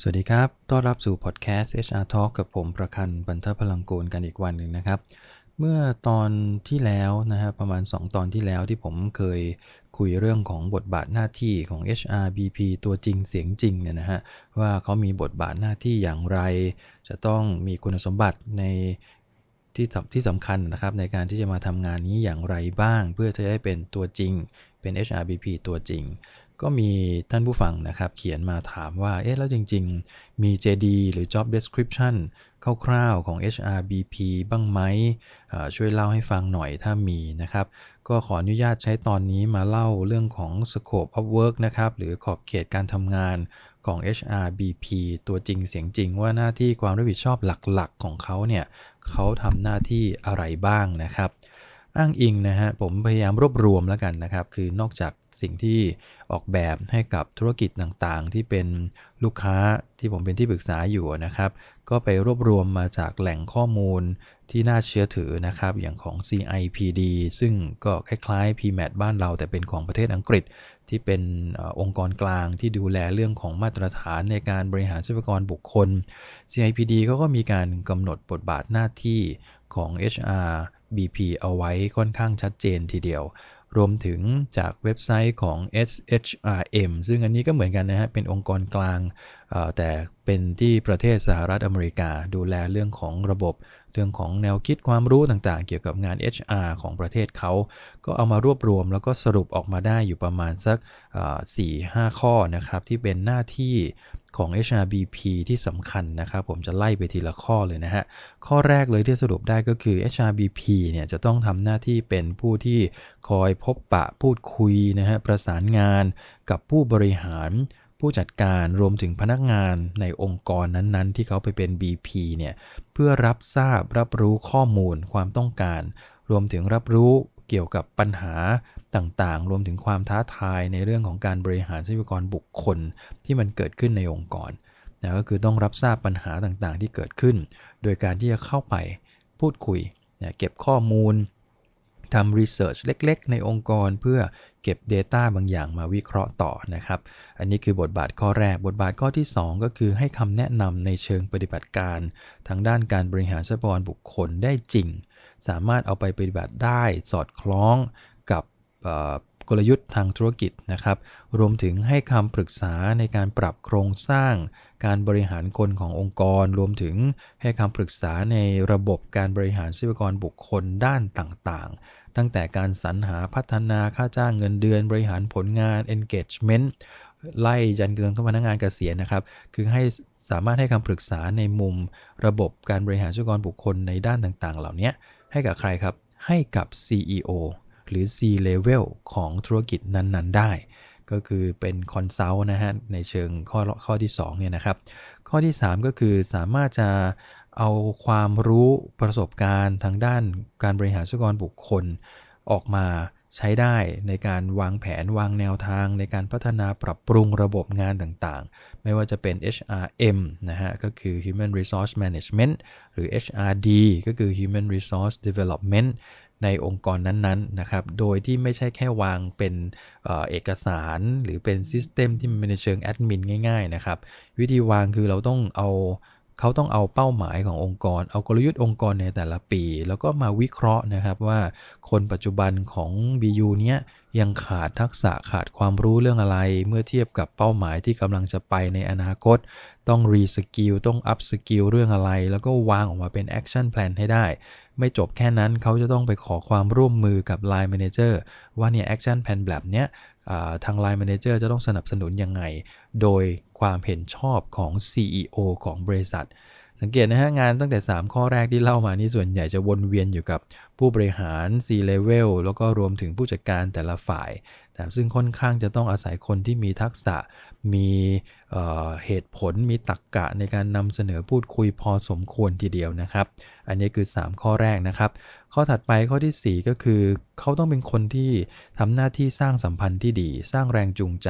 สวัสดีครับ ต้อนรับสู่พอดแคสต์ HR Talk กับผมประคันบรรทพลังโกนกันอีกวันหนึ่งนะครับ เมื่อตอนที่แล้วนะฮะ ประมาณ 2 ตอนที่แล้วที่ผมเคยคุยเรื่องของบทบาทหน้าที่ของ HRBP ตัวจริงเสียงจริงเนี่ยนะฮะ ว่าเขามีบทบาทหน้าที่อย่างไร จะต้องมีคุณสมบัติในที่ที่สำคัญนะครับ ในการที่จะมาทำงานนี้อย่างไรบ้าง เพื่อจะได้เป็นตัวจริง เป็น HRBP ตัวจริงก็มีท่านผู้ฟังนะครับเขียนมาถามว่าเอ๊ะแล้วจริงๆมี JD หรือ Job Description คร่าวๆของ HRBP บ้างไหม ช่วยเล่าให้ฟังหน่อยถ้ามีนะครับก็ขออนุญาตใช้ตอนนี้มาเล่าเรื่องของ Scope of Work นะครับหรือขอบเขตการทำงานของ HRBP ตัวจริง เสียงจริงว่าหน้าที่ความรับผิดชอบหลักๆ ของเขาเนี่ยเขาทำหน้าที่อะไรบ้างนะครับ อ้างอิงนะฮะผมพยายามรวบรวมแล้วกันนะครับคือนอกจากสิ่งที่ออกแบบให้กับธุรกิจต่างๆ ที่เป็นลูกค้าที่ผมเป็นที่ปรึกษาอยู่นะครับ ก็ไปรวบรวมมาจากแหล่งข้อมูลที่น่าเชื่อถือนะครับอย่างของ CIPD ซึ่งก็คล้ายๆ PMAT บ้านเราแต่เป็นของประเทศอังกฤษที่เป็นองค์กรกลางที่ดูแลเรื่องของมาตรฐานในการบริหารทรัพยากรบุคคล CIPD เขาก็มีการกำหนดบทบาทหน้าที่ของ HR BP เอาไว้ค่อนข้างชัดเจนทีเดียวรวมถึงจากเว็บไซต์ของ SHRM ซึ่งอันนี้ก็เหมือนกันนะฮะ เป็นองค์กรกลาง แต่เป็นที่ประเทศสหรัฐอเมริกาดูแลเรื่องของระบบเรื่องของแนวคิดความรู้ต่างๆเกี่ยวกับงาน HR ของประเทศเขา ก็เอามารวบรวมแล้วก็สรุปออกมาได้อยู่ประมาณสักสี่ห้าข้อนะครับที่เป็นหน้าที่ของ HRBP ที่สำคัญนะครับผมจะไล่ไปทีละข้อเลยนะฮะข้อแรกเลยที่สรุปได้ก็คือ HRBP เนี่ยจะต้องทำหน้าที่เป็นผู้ที่คอยพบปะพูดคุยนะฮะประสานงานกับผู้บริหารผู้จัดการรวมถึงพนักงานในองค์กรนั้นๆ ที่เขาไปเป็น BP เนี่ยเพื่อรับทราบรับรู้ข้อมูล ความต้องการ รวมถึงรับรู้เกี่ยวกับปัญหาต่างๆ รวมถึงความท้าทายในเรื่องของการบริหารทรัพยากรบุคคลที่มันเกิดขึ้นในองค์กรนะก็คือต้องรับทราบปัญหาต่างๆ ที่เกิดขึ้น โดยการที่จะเข้าไปพูดคุยนะเก็บข้อมูลทำรีเสิร์ชเล็กๆในองค์กรเพื่อเก็บ Data บางอย่างมาวิเคราะห์ต่อนะครับ อันนี้คือบทบาทข้อแรก บทบาทข้อที่ 2 ก็คือให้คำแนะนำในเชิงปฏิบัติการ ทางด้านการบริหารทรัพยากรบุคคลได้จริง สามารถเอาไปปฏิบัติได้สอดคล้องกับกลยุทธ์ทางธุรกิจนะครับ รวมถึงให้คำปรึกษาในการปรับโครงสร้างการบริหารคนขององค์กร รวมถึงให้คำปรึกษาในระบบการบริหารทรัพยากรบุคคลด้านต่างๆ ตั้งแต่การสรรหาพัฒนาค่าจ้างเงินเดือน บริหารผลงาน engagement ไล่ยันเกินพนักงานเกษียณนะครับ คือให้สามารถให้คำปรึกษาในมุมระบบการบริหารทรัพยากรบุคคลในด้านต่างๆ เหล่านี้ให้กับใครครับ ให้กับ CEO หรือ C level ของธุรกิจนั้นๆ ได้ ก็คือเป็นคอนซัลท์นะฮะ ในเชิงข้อข้อที่2เนี่ยนะครับ ข้อที่ 3 ก็คือสามารถจะเอาความรู้ประสบการณ์ทางด้านการบริหารทรัพยากรบุคคล ออกมาใช้ได้ในการวางแผนวางแนวทางในการพัฒนาปรับปรุงระบบงานต่างๆ ไม่ว่าจะเป็น HRM นะฮะ ก็คือ Human Resource Management หรือ HRD ก็คือ Human Resource Development ในองค์กรนั้นๆ นะครับ โดยที่ไม่ใช่แค่วางเป็นเอกสารหรือเป็นซิสเต็มที่มันเป็นเชิงแอดมินง่าย ๆ นะครับ วิธีวางคือเราต้องเอาเขาต้องเอาเป้าหมายขององค์กร เอากลยุทธ์องค์กรในแต่ละปี แล้วก็มาวิเคราะห์นะครับว่าคนปัจจุบันของ BU เนี้ยยังขาดทักษะขาดความรู้เรื่องอะไร เมื่อเทียบกับเป้าหมายที่กำลังจะไปในอนาคต ต้องรีสกิลต้องอัพสกิลเรื่องอะไร แล้วก็วางออกมาเป็นแอคชั่นแพลนให้ได้ ไม่จบแค่นั้นเขาจะต้องไปขอความร่วมมือกับ Line Manager ว่าเนี่ยแอคชั่นแพลนแบบเนี้ยทาง Line Manager จะต้องสนับสนุนยังไง โดยความเห็นชอบของ CEO ของบริษัท สังเกตนะฮะงานตั้งแต่ 3 ข้อแรกที่เล่ามา นี่ส่วนใหญ่จะวนเวียนอยู่กับผู้บริหาร C-Level แล้วก็รวมถึงผู้จัดการแต่ละฝ่ายนะซึ่งค่อนข้างจะต้องอาศัยคนที่มีทักษะมีเเหตุผลมีตรรกกะในการนำเสนอพูดคุยพอสมควรทีเดียวนะครับ อันนี้คือ 3 ข้อแรกนะครับ ข้อถัดไปข้อที่ 4 ก็คือ เขาต้องเป็นคนที่ทำหน้าที่สร้างสัมพันธ์ที่ดี สร้างแรงจูงใจ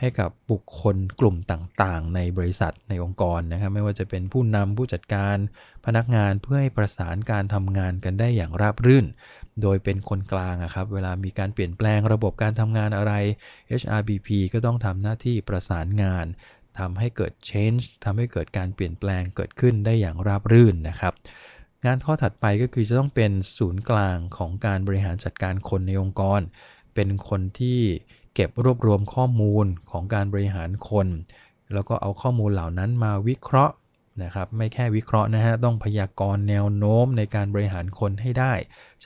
ให้กับบุคคลกลุ่มต่างๆ ในบริษัทในองค์กรนะครับ ไม่ว่าจะเป็นผู้นำผู้จัดการพนักงานเพื่อให้ประสานการทำงานกันได้อย่างราบรื่นโดยเป็นคนกลางครับ เวลามีการเปลี่ยนแปลงระบบการทำงานอะไร HRBP ก็ต้องทำหน้าที่ประสานงานทำให้เกิด change ทำให้เกิดการเปลี่ยนแปลงเกิดขึ้นได้อย่างราบรื่นนะครับ งานข้อถัดไปก็คือจะต้องเป็นศูนย์กลางของการบริหารจัดการคนในองค์กร เป็นคนที่เก็บรวบรวมข้อมูลของการบริหารคน แล้วก็เอาข้อมูลเหล่านั้นมาวิเคราะห์นะครับไม่แค่วิเคราะห์นะฮะต้องพยากรณ์แนวโน้มในการบริหารคนให้ได้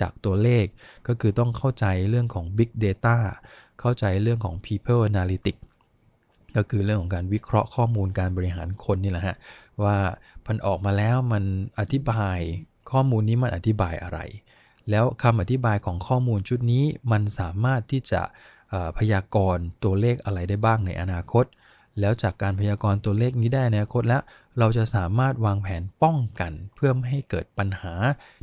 จากตัวเลข ก็คือต้องเข้าใจเรื่องของ Big Data เข้าใจเรื่องของ People Analytics ก็คือเรื่องของการวิเคราะห์ข้อมูลการบริหารคนนี่แหละฮะว่ามันออกมาแล้วมันอธิบายข้อมูลนี้มันอธิบายอะไร แล้วคำอธิบายของข้อมูลชุดนี้มันสามารถที่จะพยากรณ์ตัวเลขอะไรได้บ้างในอนาคตแล้วจากการพยากรณ์ตัวเลขนี้ได้ในอนาคตแล้ว เราจะสามารถวางแผนป้องกัน เพื่อไม่ให้เกิดปัญหา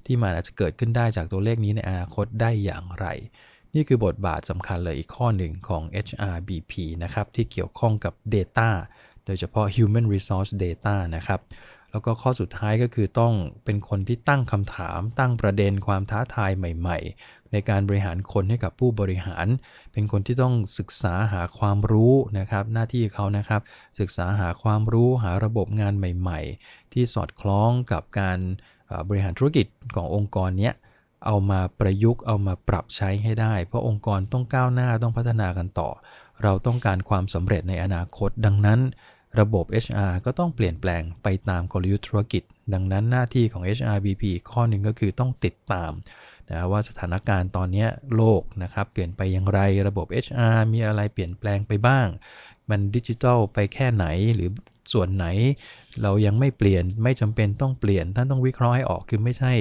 ที่มันอาจจะเกิดขึ้นได้จากตัวเลขนี้ในอนาคตได้อย่างไร นี่คือบทบาทสำคัญเลยอีกข้อหนึ่งของ HRBP นะครับที่เกี่ยวข้องกับ Data โดยเฉพาะ Human Resource Data นะครับแล้วก็ข้อสุดท้ายก็คือต้องเป็นคนที่ตั้งคำถาม ตั้งประเด็นความท้าทายใหม่ ๆ ในการบริหารคนให้กับผู้บริหาร เป็นคนที่ต้องศึกษาหาความรู้นะครับ หน้าที่เขานะครับ ศึกษาหาความรู้หาระบบงานใหม่ๆ ที่สอดคล้องกับการบริหารธุรกิจขององค์กรเนี้ยเอามาประยุกต์เอามาปรับใช้ให้ได้ เพราะองค์กรต้องก้าวหน้าต้องพัฒนากันต่อ เราต้องการความสำเร็จในอนาคตดังนั้นระบบ HR ก็ต้องเปลี่ยนแปลงไปตามกลยุทธ์ธุรกิจ ดังนั้นหน้าที่ของ HRBP ข้อหนึ่งก็คือต้องติดตามนะว่าสถานการณ์ตอนนี้โลกนะครับเปลี่ยนไปอย่างไร ระบบ HR มีอะไรเปลี่ยนแปลงไปบ้าง มันดิจิทัลไปแค่ไหนหรือส่วนไหนเรายังไม่เปลี่ยนไม่จำเป็นต้องเปลี่ยนท่านต้องวิเคราะห์ให้ออกคือไม่ใช่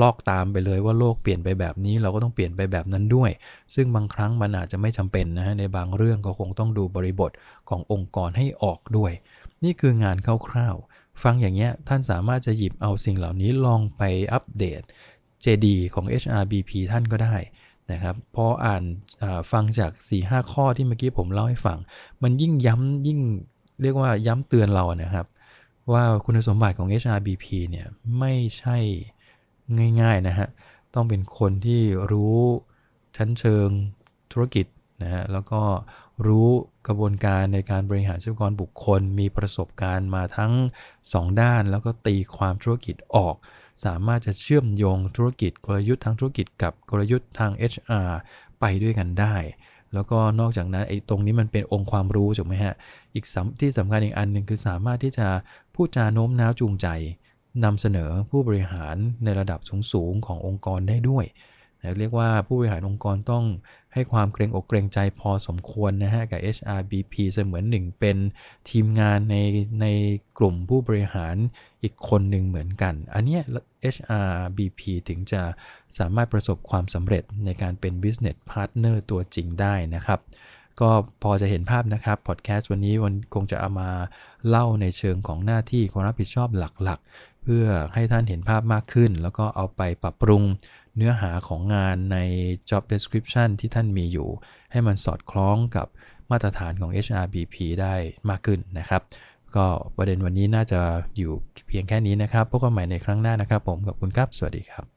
ลอกตามไปเลยว่าโลกเปลี่ยนไปแบบนี้เราก็ต้องเปลี่ยนไปแบบนั้นด้วย ซึ่งบางครั้งมันอาจจะไม่จำเป็นนะฮะในบางเรื่องก็คงต้องดูบริบทขององค์กรให้ออกด้วย นี่คืองานคร่าวๆฟังอย่างเงี้ยท่านสามารถจะหยิบเอาสิ่งเหล่านี้ลองไปอัปเดตเจดีของ HRBP ท่านก็ได้นะครับพออ่านฟังจาก4-5ข้อที่เมื่อกี้ผมเล่าให้ฟังมันยิ่งย้ำยิ่งเรียกว่าย้ำเตือนเรานะครับ ว่าคุณสมบัติของ HRBP เนี่ย ไม่ใช่ง่ายๆนะฮะต้องเป็นคนที่รู้ชั้นเชิงธุรกิจนะฮะแล้วก็รู้กระบวนการในการบริหารทรัพยากรบุคคล มีประสบการณ์มาทั้ง 2 ด้าน แล้วก็ตีความธุรกิจออก สามารถจะเชื่อมโยงธุรกิจกลยุทธ์ทางธุรกิจกับกลยุทธ์ทาง HR ไปด้วยกันได้แล้วก็นอกจากนั้นไอ้ตรงนี้มันเป็นองค์ความรู้ถูกไหมฮะ อีกที่สำคัญอีกอันหนึ่งคือสามารถที่จะพูดจาโน้มน้าวจูงใจ นำเสนอผู้บริหารในระดับสูงๆขององค์กรได้ด้วยเรียกว่าผู้บริหารองค์กรต้องให้ความเกรงอกเกรงใจพอสมควรนะฮะ กับ HRBP เสมือนหนึ่งเป็นทีมงานในในกลุ่มผู้บริหารอีกคนหนึ่งเหมือนกัน อันนี้ HRBP ถึงจะสามารถประสบความสำเร็จในการเป็น Business Partner ตัวจริงได้นะครับ ก็พอจะเห็นภาพนะครับพอดแคสต์วันนี้วันคงจะเอามาเล่าในเชิงของหน้าที่ความรับผิดชอบหลักๆ เพื่อให้ท่านเห็นภาพมากขึ้น แล้วก็เอาไปปรับปรุงเนื้อหาของงานใน job description ที่ท่านมีอยู่ ให้มันสอดคล้องกับมาตรฐานของ HRBP ได้มากขึ้นนะครับ ก็ประเด็นวันนี้น่าจะอยู่เพียงแค่นี้นะครับพบกันใหม่ในครั้งหน้านะครับผมกับคุณครับสวัสดีครับ